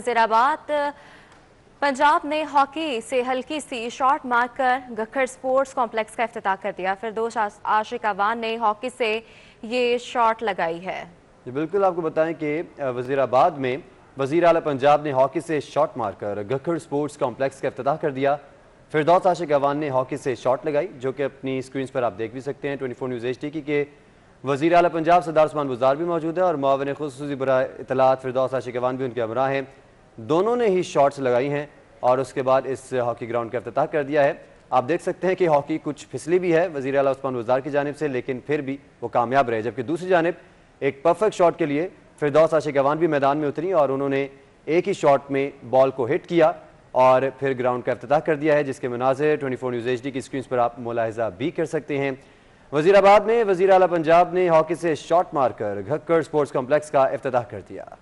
वजीराबाद पंजाब ने हॉकी से हल्की सी शॉट मारकर गखड़ स्पोर्ट्स कॉम्प्लेक्स का अफ्ताह कर दिया दोष आशिक अवान ने हॉकी से ये शॉट लगाई है जी बिल्कुल आपको बताएं कि वजीराबाद में वजीर अला पंजाब ने हॉकी से शॉट मारकर गखड़ स्पोर्ट्स कॉम्प्लेक्स का अफ्ताह कर दिया फिरदौस आशिक अवान ने हॉकी से शॉट लगाई जो कि अपनी स्क्रीन पर आप देख भी सकते हैं twenty four news H D की के वजीर अला पंजाब सरदार उस्मान गुजार भी मौजूद है और मावन खसूस बरा इतलात फिरदौस आशिक अवान भी उनके हमरा हैं दोनों ने ही शॉट्स लगाई हैं और उसके बाद इस हॉकी ग्राउंड का अफ्ताह कर दिया है आप देख सकते हैं कि हॉकी कुछ फिसली भी है वजी अला उस्मान वजार की जानब से लेकिन फिर भी वो कामयाब रहे जबकि दूसरी जानब एक परफेक्ट शॉट के लिए फिरदौस आशिक अवान भी मैदान में उतरी और उन्होंने एक ही शॉट में बॉल को हिट किया और फिर ग्राउंड का अफ्ताह कर दिया है जिसके मनाजिर twenty four news H D की स्क्रीन पर आप मुलाहजा भी कर सकते हैं वजीराबाद में वजी अला पंजाब ने हॉकी से शॉट मारकर घक्कर स्पोर्ट्स कॉम्प्लेक्स का अफ्ताह कर दिया